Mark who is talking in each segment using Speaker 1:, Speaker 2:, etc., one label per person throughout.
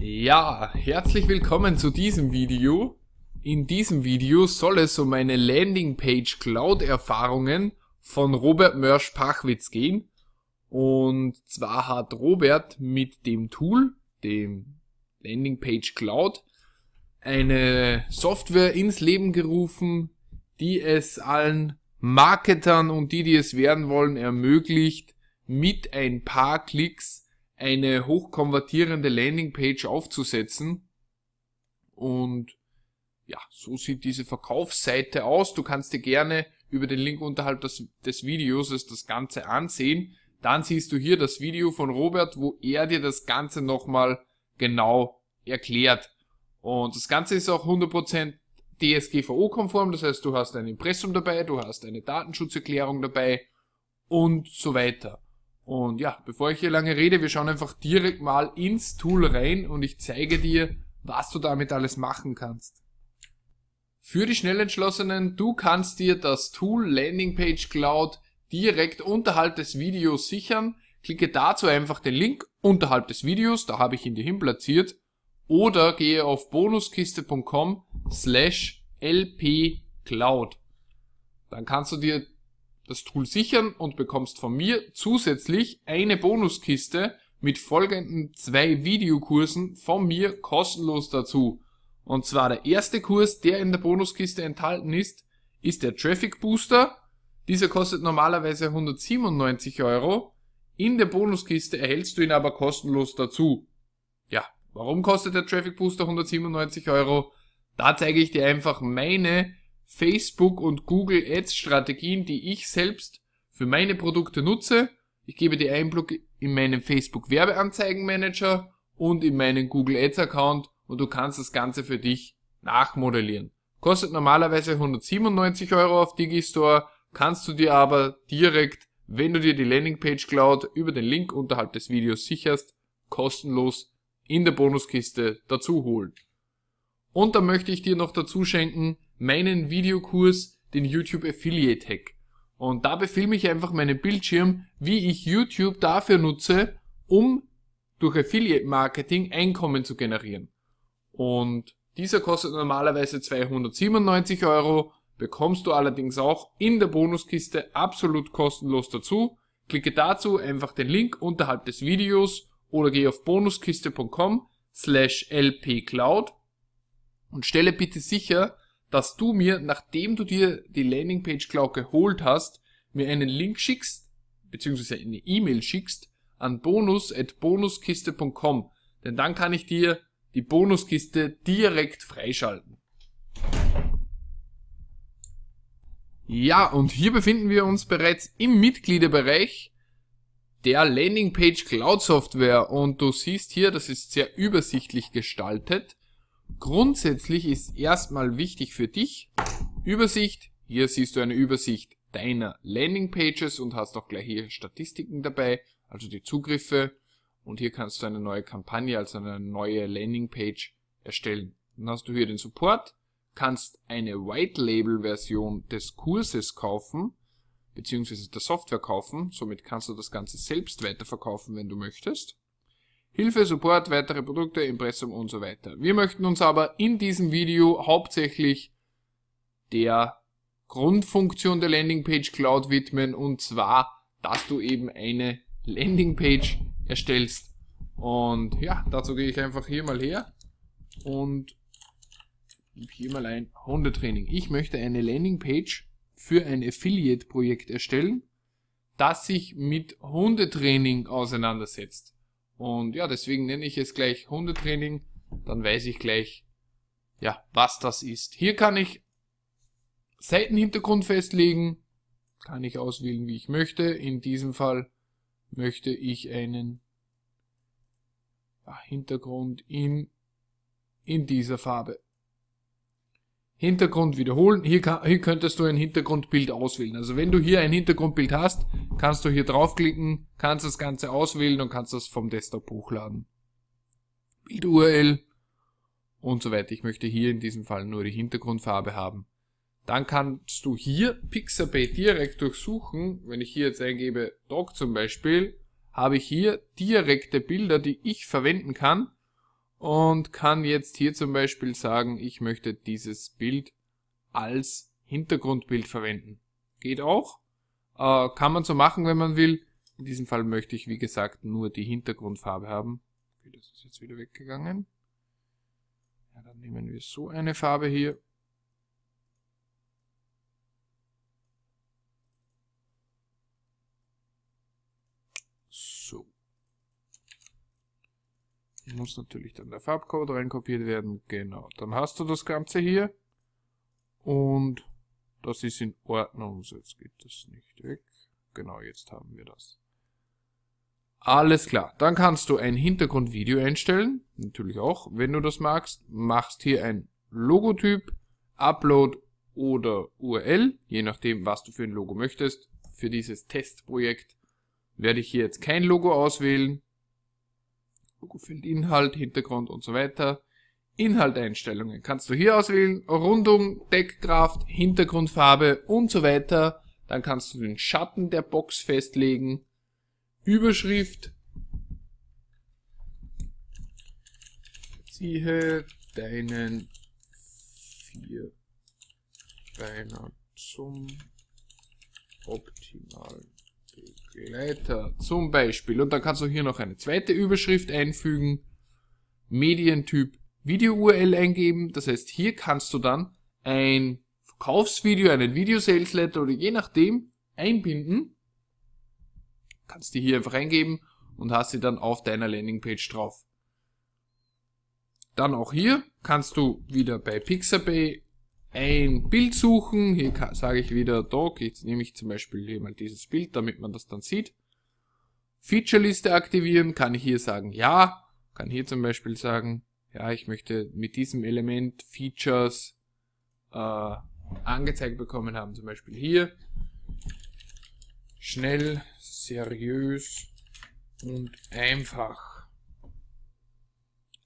Speaker 1: Ja, herzlich willkommen zu diesem Video. In diesem Video soll es um meine Landingpage Cloud Erfahrungen von Robert Mörsch Pachwitz gehen. Und zwar hat Robert mit dem Tool, dem Landingpage Cloud, eine Software ins Leben gerufen, die es allen Marketern und die, die es werden wollen, ermöglicht, mit ein paar Klicks eine hochkonvertierende Landingpage aufzusetzen. Und ja, so sieht diese Verkaufsseite aus. Du kannst dir gerne über den Link unterhalb des, des Videos das Ganze ansehen. Dann siehst du hier das Video von Robert, wo er dir das Ganze nochmal genau erklärt. Und das Ganze ist auch 100% DSGVO-konform, das heißt, du hast ein Impressum dabei, du hast eine Datenschutzerklärung dabei und so weiter. Und ja, bevor ich hier lange rede, wir schauen einfach direkt mal ins Tool rein und ich zeige dir, was du damit alles machen kannst. Für die Schnellentschlossenen, du kannst dir das Tool Landing Page Cloud direkt unterhalb des Videos sichern. Klicke dazu einfach den Link unterhalb des Videos, da habe ich ihn dir hin platziert, oder gehe auf bonuskiste.com slash lpcloud. Dann kannst du dir das Tool sichern und bekommst von mir zusätzlich eine Bonuskiste mit folgenden zwei Videokursen von mir kostenlos dazu. Und zwar der erste Kurs, der in der Bonuskiste enthalten ist, ist der Traffic Booster. Dieser kostet normalerweise 197 Euro. In der Bonuskiste erhältst du ihn aber kostenlos dazu. Ja, warum kostet der Traffic Booster 197 Euro? Da zeige ich dir einfach meine Facebook und Google Ads Strategien, die ich selbst für meine Produkte nutze. Ich gebe die Einblick in meinen Facebook Werbeanzeigenmanager und in meinen Google Ads Account und du kannst das Ganze für dich nachmodellieren. Kostet normalerweise 197 Euro auf Digistore, kannst du dir aber direkt, wenn du dir die Landingpage Cloud über den Link unterhalb des Videos sicherst, kostenlos in der Bonuskiste dazu holen. Und da möchte ich dir noch dazu schenken meinen Videokurs, den YouTube Affiliate Hack. Und da befilme ich einfach meinen Bildschirm, wie ich YouTube dafür nutze, um durch Affiliate Marketing Einkommen zu generieren. Und dieser kostet normalerweise 297 Euro, bekommst du allerdings auch in der Bonuskiste absolut kostenlos dazu. Klicke dazu einfach den Link unterhalb des Videos oder gehe auf bonuskiste.com slash lpcloud und stelle bitte sicher, dass du mir, nachdem du dir die Landingpage Cloud geholt hast, mir einen Link schickst, beziehungsweise eine E-Mail schickst, an bonus.bonuskiste.com, denn dann kann ich dir die Bonuskiste direkt freischalten. Ja, und hier befinden wir uns bereits im Mitgliederbereich der Landingpage Cloud Software und du siehst hier, das ist sehr übersichtlich gestaltet. Grundsätzlich ist erstmal wichtig für dich Übersicht. Hier siehst du eine Übersicht deiner Landingpages und hast auch gleich hier Statistiken dabei, also die Zugriffe. Und hier kannst du eine neue Kampagne, also eine neue Landingpage erstellen. Dann hast du hier den Support, kannst eine White Label Version des Kurses kaufen, beziehungsweise der Software kaufen. Somit kannst du das Ganze selbst weiterverkaufen, wenn du möchtest. Hilfe, Support, weitere Produkte, Impressum und so weiter. Wir möchten uns aber in diesem Video hauptsächlich der Grundfunktion der Landingpage Cloud widmen und zwar, dass du eben eine Landingpage erstellst. Und ja, dazu gehe ich einfach hier mal her und hier mal ein Hundetraining. Ich möchte eine Landingpage für ein Affiliate-Projekt erstellen, das sich mit Hundetraining auseinandersetzt. Und ja, deswegen nenne ich es gleich Hundetraining. Dann weiß ich gleich, ja, was das ist. Hier kann ich Seitenhintergrund festlegen. Kann ich auswählen, wie ich möchte. In diesem Fall möchte ich einen ja, Hintergrund in, in dieser Farbe. Hintergrund wiederholen. Hier, kann, hier könntest du ein Hintergrundbild auswählen. Also wenn du hier ein Hintergrundbild hast, kannst du hier draufklicken, kannst das Ganze auswählen und kannst das vom Desktop hochladen. Bild-URL und so weiter. Ich möchte hier in diesem Fall nur die Hintergrundfarbe haben. Dann kannst du hier Pixabay direkt durchsuchen. Wenn ich hier jetzt eingebe Doc zum Beispiel, habe ich hier direkte Bilder, die ich verwenden kann und kann jetzt hier zum Beispiel sagen, ich möchte dieses Bild als Hintergrundbild verwenden. Geht auch. Äh, kann man so machen, wenn man will. In diesem Fall möchte ich, wie gesagt, nur die Hintergrundfarbe haben. Okay, das ist jetzt wieder weggegangen. Ja, dann nehmen wir so eine Farbe hier muss natürlich dann der Farbcode reinkopiert werden. Genau, dann hast du das Ganze hier. Und das ist in Ordnung. So, jetzt geht das nicht weg. Genau, jetzt haben wir das. Alles klar. Dann kannst du ein Hintergrundvideo einstellen. Natürlich auch, wenn du das magst. Machst hier ein Logotyp, Upload oder URL, je nachdem, was du für ein Logo möchtest. Für dieses Testprojekt werde ich hier jetzt kein Logo auswählen für den Inhalt, Hintergrund und so weiter. Inhalteinstellungen kannst du hier auswählen, Rundung, Deckkraft, Hintergrundfarbe und so weiter. Dann kannst du den Schatten der Box festlegen, Überschrift, ziehe deinen Vierbeiner zum optimalen Begleiter zum Beispiel. Und dann kannst du hier noch eine zweite Überschrift einfügen. Medientyp Video-URL eingeben. Das heißt, hier kannst du dann ein Verkaufsvideo, einen Video-Sales-Letter oder je nachdem einbinden. Kannst die hier einfach eingeben und hast sie dann auf deiner Landingpage drauf. Dann auch hier kannst du wieder bei Pixabay ein Bild suchen. Hier sage ich wieder Doc. Jetzt nehme ich zum Beispiel hier mal dieses Bild, damit man das dann sieht. Feature-Liste aktivieren. Kann ich hier sagen Ja. Kann hier zum Beispiel sagen, ja, ich möchte mit diesem Element Features äh, angezeigt bekommen haben. Zum Beispiel hier. Schnell, seriös und einfach.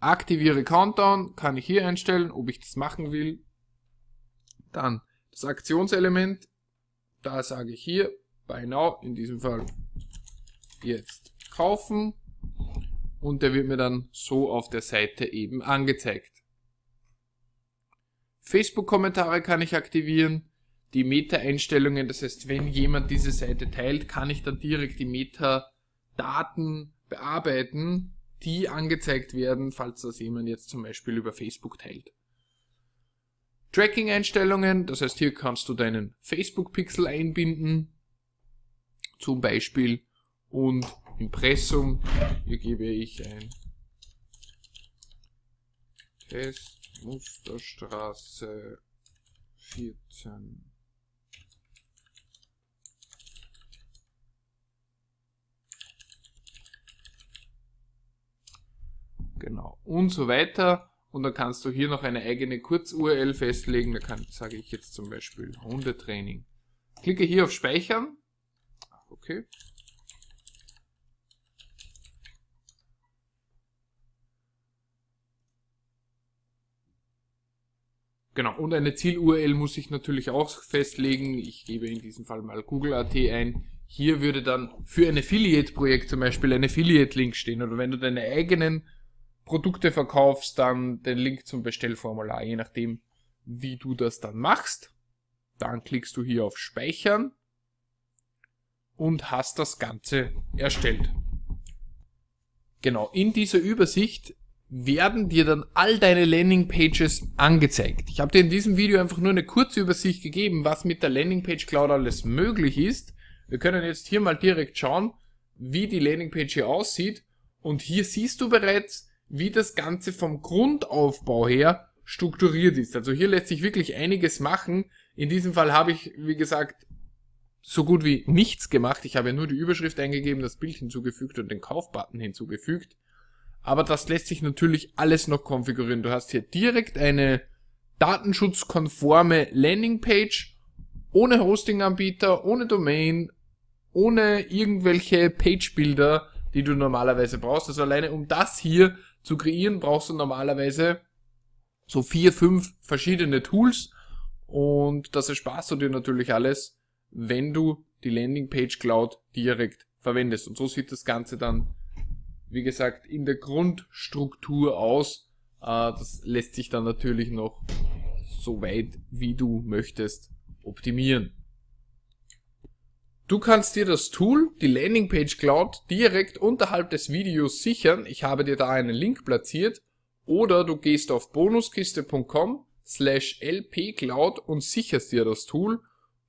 Speaker 1: Aktiviere Countdown kann ich hier einstellen, ob ich das machen will dann das Aktionselement, da sage ich hier, bei Now, in diesem Fall jetzt kaufen und der wird mir dann so auf der Seite eben angezeigt. Facebook-Kommentare kann ich aktivieren, die Meta-Einstellungen, das heißt, wenn jemand diese Seite teilt, kann ich dann direkt die Meta-Daten bearbeiten, die angezeigt werden, falls das jemand jetzt zum Beispiel über Facebook teilt. Tracking-Einstellungen, das heißt hier kannst du deinen Facebook-Pixel einbinden, zum Beispiel, und Impressum, hier gebe ich ein Test Musterstraße 14. Genau, und so weiter. Und dann kannst du hier noch eine eigene Kurz-URL festlegen. Da kann, sage ich jetzt zum Beispiel Hundetraining. Klicke hier auf Speichern. Okay. Genau, und eine Ziel-URL muss ich natürlich auch festlegen. Ich gebe in diesem Fall mal Google.at ein. Hier würde dann für ein Affiliate-Projekt zum Beispiel ein Affiliate-Link stehen. Oder wenn du deine eigenen Produkte verkaufst, dann den Link zum Bestellformular, je nachdem, wie du das dann machst. Dann klickst du hier auf Speichern und hast das Ganze erstellt. Genau, in dieser Übersicht werden dir dann all deine Landingpages angezeigt. Ich habe dir in diesem Video einfach nur eine kurze Übersicht gegeben, was mit der Landingpage Cloud alles möglich ist. Wir können jetzt hier mal direkt schauen, wie die Landingpage hier aussieht. Und hier siehst du bereits, wie das Ganze vom Grundaufbau her strukturiert ist. Also hier lässt sich wirklich einiges machen. In diesem Fall habe ich, wie gesagt, so gut wie nichts gemacht. Ich habe ja nur die Überschrift eingegeben, das Bild hinzugefügt und den Kaufbutton hinzugefügt. Aber das lässt sich natürlich alles noch konfigurieren. Du hast hier direkt eine datenschutzkonforme Landingpage ohne Hostinganbieter, ohne Domain, ohne irgendwelche Pagebilder, die du normalerweise brauchst. Also alleine um das hier zu kreieren, brauchst du normalerweise so vier, fünf verschiedene Tools und das ersparst du dir natürlich alles, wenn du die Landingpage Cloud direkt verwendest. Und so sieht das Ganze dann, wie gesagt, in der Grundstruktur aus. Äh, das lässt sich dann natürlich noch so weit, wie du möchtest, optimieren. Du kannst dir das Tool, die Landingpage Cloud, direkt unterhalb des Videos sichern. Ich habe dir da einen Link platziert. Oder du gehst auf bonuskiste.com slash lpcloud und sicherst dir das Tool.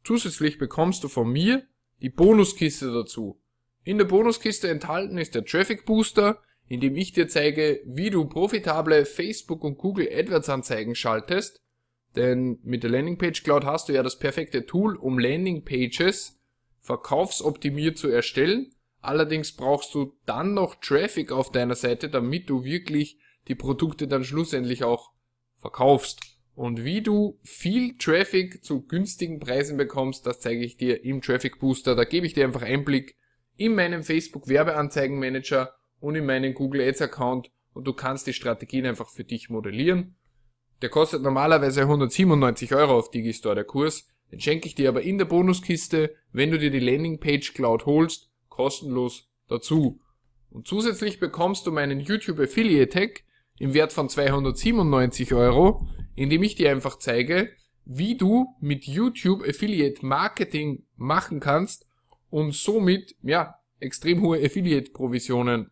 Speaker 1: Zusätzlich bekommst du von mir die Bonuskiste dazu. In der Bonuskiste enthalten ist der Traffic Booster, in dem ich dir zeige, wie du profitable Facebook und Google AdWords Anzeigen schaltest. Denn mit der Landingpage Cloud hast du ja das perfekte Tool, um Landingpages verkaufsoptimiert zu erstellen. Allerdings brauchst du dann noch Traffic auf deiner Seite, damit du wirklich die Produkte dann schlussendlich auch verkaufst. Und wie du viel Traffic zu günstigen Preisen bekommst, das zeige ich dir im Traffic Booster. Da gebe ich dir einfach Einblick in meinem Facebook Werbeanzeigenmanager und in meinen Google Ads Account und du kannst die Strategien einfach für dich modellieren. Der kostet normalerweise 197 Euro auf Digistore der Kurs. Den schenke ich dir aber in der Bonuskiste, wenn du dir die Landingpage Cloud holst, kostenlos dazu. Und zusätzlich bekommst du meinen YouTube Affiliate Tag im Wert von 297 Euro, indem ich dir einfach zeige, wie du mit YouTube Affiliate Marketing machen kannst und somit, ja, extrem hohe Affiliate Provisionen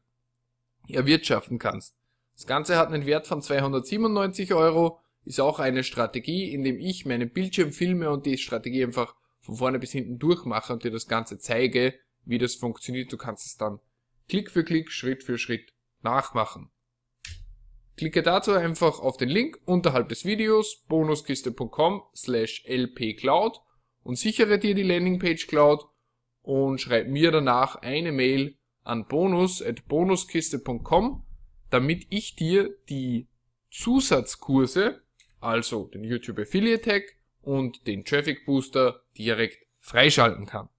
Speaker 1: erwirtschaften kannst. Das Ganze hat einen Wert von 297 Euro ist auch eine Strategie, indem ich meinen Bildschirm filme und die Strategie einfach von vorne bis hinten durchmache und dir das Ganze zeige, wie das funktioniert. Du kannst es dann Klick für Klick, Schritt für Schritt nachmachen. Klicke dazu einfach auf den Link unterhalb des Videos bonuskiste.com slash lpcloud und sichere dir die Landingpage Cloud und schreib mir danach eine Mail an bonus at bonuskiste.com, damit ich dir die Zusatzkurse also den YouTube Affiliate Tag und den Traffic Booster direkt freischalten kann.